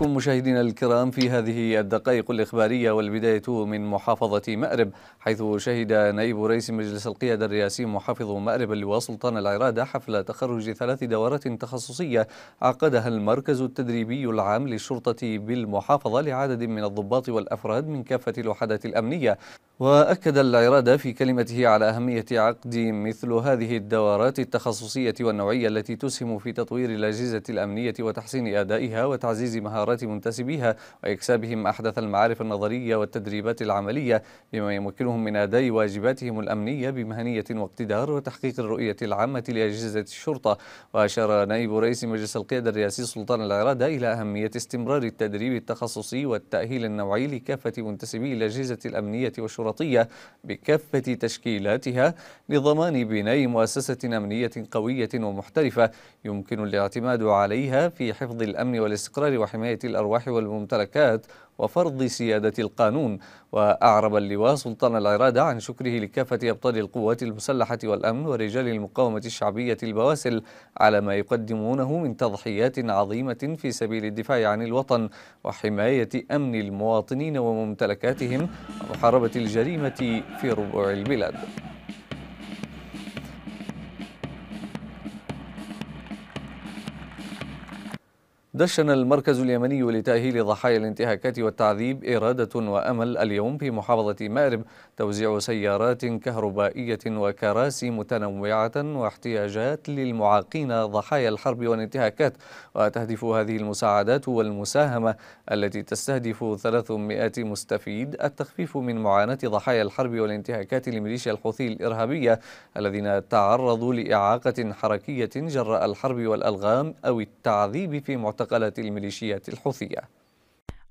بكم مشاهدينا الكرام في هذه الدقائق الإخبارية والبداية من محافظة مأرب حيث شهد نائب رئيس مجلس القيادة الرئاسي محافظ مأرب اللواء سلطان العرادة حفل تخرج ثلاث دورات تخصصية عقدها المركز التدريبي العام للشرطة بالمحافظة لعدد من الضباط والأفراد من كافة الوحدات الأمنية وأكد العرادة في كلمته على أهمية عقد مثل هذه الدورات التخصصية والنوعية التي تسهم في تطوير الأجهزة الأمنية وتحسين أدائها وتعزيز مهارات مهارات منتسبيها وإكسابهم أحدث المعارف النظرية والتدريبات العملية بما يمكنهم من أداء واجباتهم الأمنية بمهنية واقتدار وتحقيق الرؤية العامة لأجهزة الشرطة وأشار نائب رئيس مجلس القيادة الرئاسي سلطان العرادة إلى أهمية استمرار التدريب التخصصي والتأهيل النوعي لكافة منتسبي الأجهزة الأمنية والشرطية بكافة تشكيلاتها لضمان بناء مؤسسة أمنية قوية ومحترفة يمكن الاعتماد عليها في حفظ الأمن والاستقرار وحماية الأرواح والممتلكات وفرض سيادة القانون وأعرب اللواء سلطان العرادة عن شكره لكافة أبطال القوات المسلحة والأمن ورجال المقاومة الشعبية البواسل على ما يقدمونه من تضحيات عظيمة في سبيل الدفاع عن الوطن وحماية أمن المواطنين وممتلكاتهم ومحاربة الجريمة في ربوع البلاد دشن المركز اليمني لتأهيل ضحايا الانتهاكات والتعذيب إرادة وأمل اليوم في محافظة مأرب توزيع سيارات كهربائية وكراسي متنوعة واحتياجات للمعاقين ضحايا الحرب والانتهاكات وتهدف هذه المساعدات والمساهمة التي تستهدف 300 مستفيد التخفيف من معاناة ضحايا الحرب والانتهاكات لميليشيا الحوثي الإرهابية الذين تعرضوا لإعاقة حركية جراء الحرب والألغام أو التعذيب في معتقدات اعتقلت الميليشيات الحوثية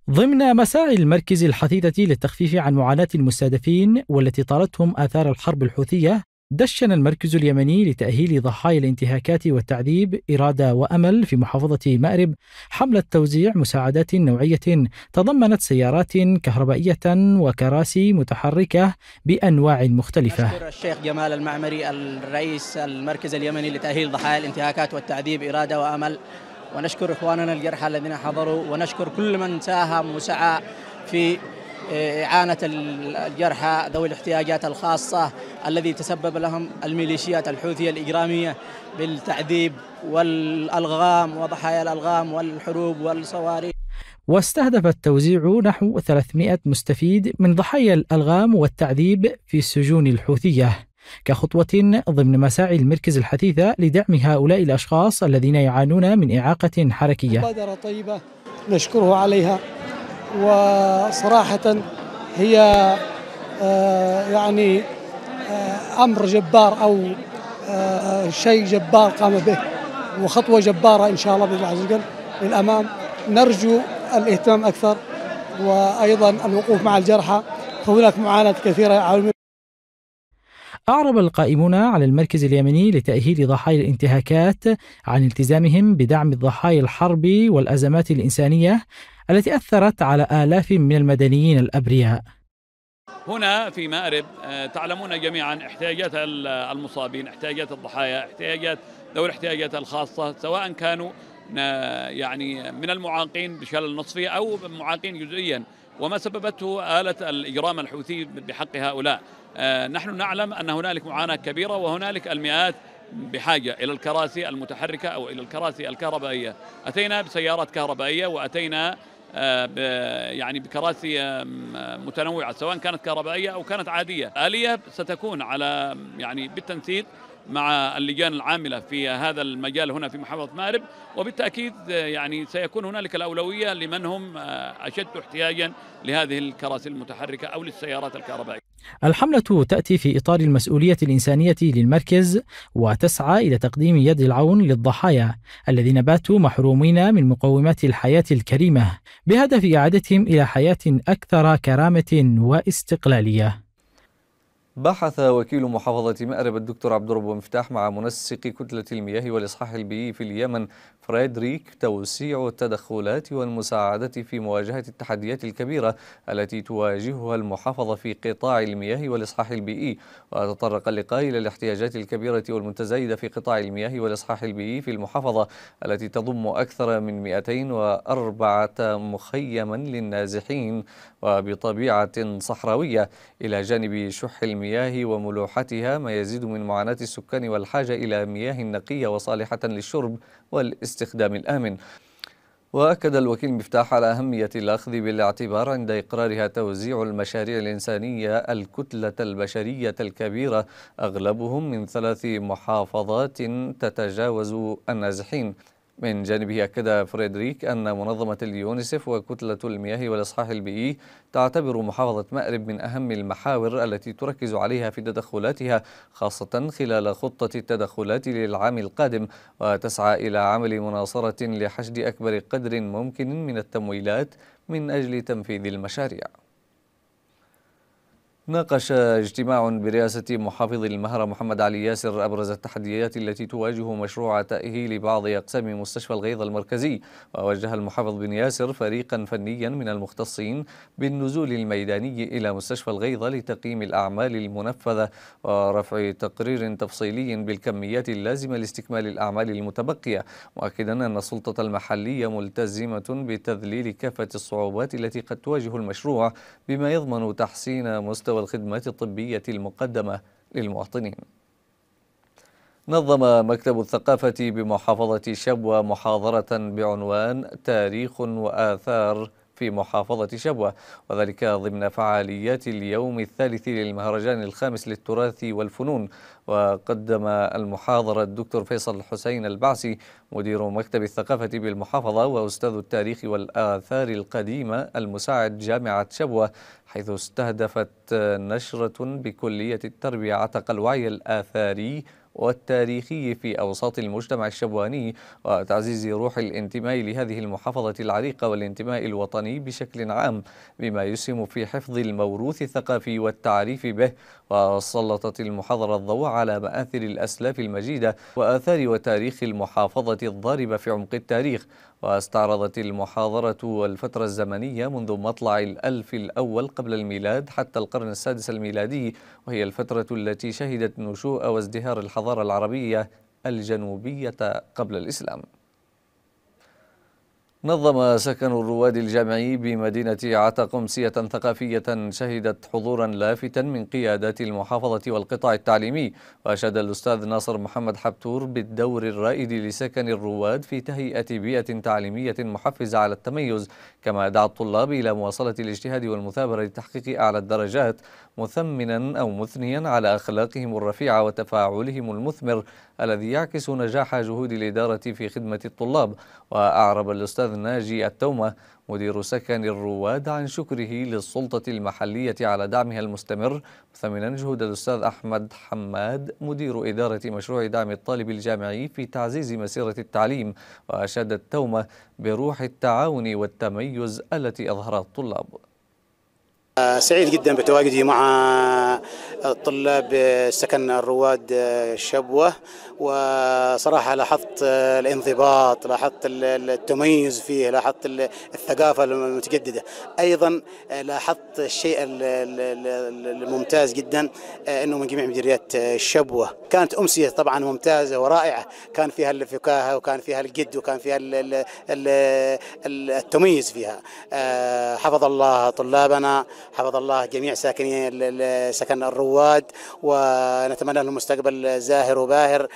ضمن مساعي المركز الحثيثة للتخفيف عن معاناة المستهدفين والتي طالتهم آثار الحرب الحوثية دشن المركز اليمني لتأهيل ضحايا الانتهاكات والتعذيب إرادة وأمل في محافظة مأرب حملة توزيع مساعدات نوعية تضمنت سيارات كهربائية وكراسي متحركة بأنواع مختلفة أشكر الشيخ جمال المعمري الرئيس المركز اليمني لتأهيل ضحايا الانتهاكات والتعذيب إرادة وأمل ونشكر إخواننا الجرحى الذين حضروا ونشكر كل من ساهم وسعى في آه، إعانة الجرحى ذوي الاحتياجات الخاصة الذي تسبب لهم الميليشيات الحوثية الإجرامية بالتعذيب والألغام وضحايا الألغام والحروب والصواريخ واستهدف التوزيع نحو 300 مستفيد من ضحايا الألغام والتعذيب في السجون الحوثية كخطوة ضمن مساعي المركز الحثيثة لدعم هؤلاء الأشخاص الذين يعانون من إعاقة حركية مبادرة طيبة نشكره عليها وصراحة هي آه، يعني آه، أمر جبار أو آه، شيء جبار قام به وخطوة جبارة إن شاء الله بإذن الله عز وجل للأمام نرجو الاهتمام أكثر وأيضا الوقوف مع الجرحى فهناك معاناة كثيرة أعرب القائمون على المركز اليمني لتأهيل ضحايا الانتهاكات عن التزامهم بدعم ضحايا الحرب والأزمات الإنسانية التي أثرت على آلاف من المدنيين الأبرياء هنا في مأرب آه، تعلمون جميعا احتياجات المصابين احتياجات الضحايا احتياجات ذوي الاحتياجات الخاصة سواء كانوا آه، يعني من المعاقين بشلل نصفي أو معاقين جزئيا وما سببته آلة الإجرام الحوثي بحق هؤلاء آه، نحن نعلم أن هنالك معاناة كبيرة وهنالك المئات بحاجة إلى الكراسي المتحركة أو إلى الكراسي الكهربائية أتينا بسيارات كهربائية وأتينا آه، يعني بكراسي متنوعة سواء كانت كهربائية أو كانت عادية آلية ستكون على يعني بالتنسيق مع اللجان العامله في هذا المجال هنا في محافظه مارب وبالتاكيد يعني سيكون هنالك الاولويه لمن هم آه، اشد احتياجا لهذه الكراسي المتحركه او للسيارات الكهربائيه. الحملة تأتي في إطار المسؤولية الإنسانية للمركز وتسعى إلى تقديم يد العون للضحايا الذين باتوا محرومين من مقومات الحياة الكريمة بهدف إعادتهم إلى حياة أكثر كرامة واستقلالية. بحث وكيل محافظة مأرب الدكتور عبد الرب مفتاح مع منسق كتلة المياه والإصحاح البيئي في اليمن فريدريك توسيع التدخلات والمساعدة في مواجهة التحديات الكبيرة التي تواجهها المحافظة في قطاع المياه والإصحاح البيئي وتطرق اللقاء إلى الاحتياجات الكبيرة والمتزايدة في قطاع المياه والإصحاح البيئي في المحافظة التي تضم أكثر من 204 مخيما للنازحين وبطبيعة صحراوية إلى جانب شح المياه وملوحتها ما يزيد من معاناة السكان والحاجة إلى مياه نقية وصالحة للشرب والاستخدام الاستخدام الآمن وأكد الوكيل مفتاح على أهمية الأخذ بالاعتبار عند إقرارها توزيع المشاريع الإنسانية الكتلة البشرية الكبيرة أغلبهم من ثلاث محافظات تتجاوز النازحين من جانبه أكد فريدريك أن منظمة اليونيسف وكتلة المياه والإصحاح البيئي تعتبر محافظة مأرب من أهم المحاور التي تركز عليها في تدخلاتها خاصة خلال خطة التدخلات للعام القادم وتسعى إلى عمل مناصرة لحشد أكبر قدر ممكن من التمويلات من أجل تنفيذ المشاريع ناقش اجتماع برئاسة محافظ المهرة محمد علي ياسر أبرز التحديات التي تواجه مشروع تأهيل بعض أقسام مستشفى الغيظ المركزي ووجه المحافظ بن ياسر فريقا فنيا من المختصين بالنزول الميداني إلى مستشفى الغيظ لتقييم الأعمال المنفذة ورفع تقرير تفصيلي بالكميات اللازمة لاستكمال الأعمال المتبقية مؤكدا أن السلطة المحلية ملتزمة بتذليل كافة الصعوبات التي قد تواجه المشروع بما يضمن تحسين مستوى والخدمات الطبية المقدمة للمواطنين نظم مكتب الثقافة بمحافظة شبوة محاضرة بعنوان تاريخ وآثار في محافظة شبوة وذلك ضمن فعاليات اليوم الثالث للمهرجان الخامس للتراث والفنون وقدم المحاضرة الدكتور فيصل حسين البعسي مدير مكتب الثقافة بالمحافظة وأستاذ التاريخ والآثار القديمة المساعد جامعة شبوة حيث استهدفت نشرة بكلية التربية عتق الوعي الآثاري والتاريخي في أوساط المجتمع الشبواني وتعزيز روح الانتماء لهذه المحافظة العريقة والانتماء الوطني بشكل عام بما يسهم في حفظ الموروث الثقافي والتعريف به وسلطت المحاضرة الضوء على مآثر الأسلاف المجيدة وآثار وتاريخ المحافظة الضاربة في عمق التاريخ واستعرضت المحاضرة الفترة الزمنية منذ مطلع الألف الأول قبل الميلاد حتى القرن السادس الميلادي وهي الفترة التي شهدت نشوء وازدهار الحضارة العربية الجنوبية قبل الإسلام نظم سكن الرواد الجامعي بمدينة عتق أمسية ثقافية شهدت حضورا لافتا من قيادات المحافظة والقطاع التعليمي وأشاد الأستاذ ناصر محمد حبتور بالدور الرائد لسكن الرواد في تهيئة بيئة تعليمية محفزة على التميز كما دعا الطلاب إلى مواصلة الاجتهاد والمثابرة لتحقيق أعلى الدرجات مثمنا أو مثنيا على أخلاقهم الرفيعة وتفاعلهم المثمر الذي يعكس نجاح جهود الإدارة في خدمة الطلاب وأعرب الأستاذ الأستاذ ناجي التومة مدير سكن الرواد عن شكره للسلطة المحلية على دعمها المستمر ثمنا جهود الأستاذ أحمد حماد مدير إدارة مشروع دعم الطالب الجامعي في تعزيز مسيرة التعليم وأشاد التومة بروح التعاون والتميز التي أظهرها الطلاب سعيد جدا بتواجدي مع طلاب سكن الرواد شبوة وصراحة لاحظت الانضباط لاحظت التميز فيه لاحظت الثقافة المتجددة أيضا لاحظت الشيء الممتاز جدا أنه من جميع مديريات شبوة كانت أمسية طبعا ممتازة ورائعة كان فيها الفكاهة وكان فيها الجد وكان فيها التميز فيها آه، حفظ الله طلابنا حفظ الله جميع ساكنين سكن الرواد ونتمنى لهم مستقبل زاهر وباهر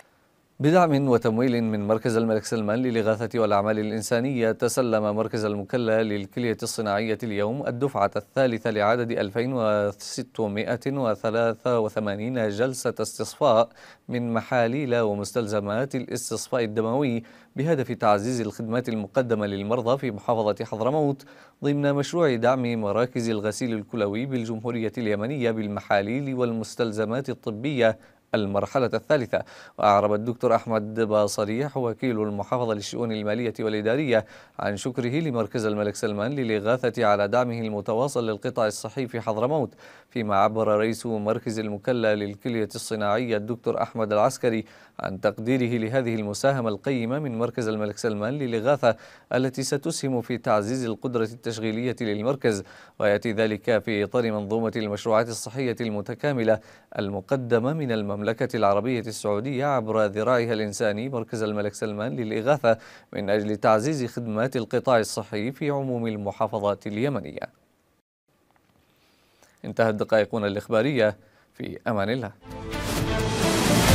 بدعم وتمويل من مركز الملك سلمان للإغاثة والأعمال الإنسانية تسلم مركز المكلا للكلية الصناعية اليوم الدفعة الثالثة لعدد 2683 جلسة استصفاء من محاليل ومستلزمات الاستصفاء الدموي بهدف تعزيز الخدمات المقدمة للمرضى في محافظة حضرموت ضمن مشروع دعم مراكز الغسيل الكلوي بالجمهورية اليمنية بالمحاليل والمستلزمات الطبية المرحلة الثالثة وأعرب الدكتور أحمد باصريح وكيل المحافظة للشؤون المالية والإدارية عن شكره لمركز الملك سلمان للإغاثة على دعمه المتواصل للقطاع الصحي في حضرموت فيما عبر رئيس مركز المكلة للكلية الصناعية الدكتور أحمد العسكري عن تقديره لهذه المساهمة القيمة من مركز الملك سلمان للإغاثة التي ستسهم في تعزيز القدرة التشغيلية للمركز ويأتي ذلك في إطار منظومة المشروعات الصحية المتكاملة المقدمة من المملكة المملكة العربية السعودية عبر ذراعها الإنساني مركز الملك سلمان للإغاثة من أجل تعزيز خدمات القطاع الصحي في عموم المحافظات اليمنية انتهت دقائقنا الإخبارية في أمان الله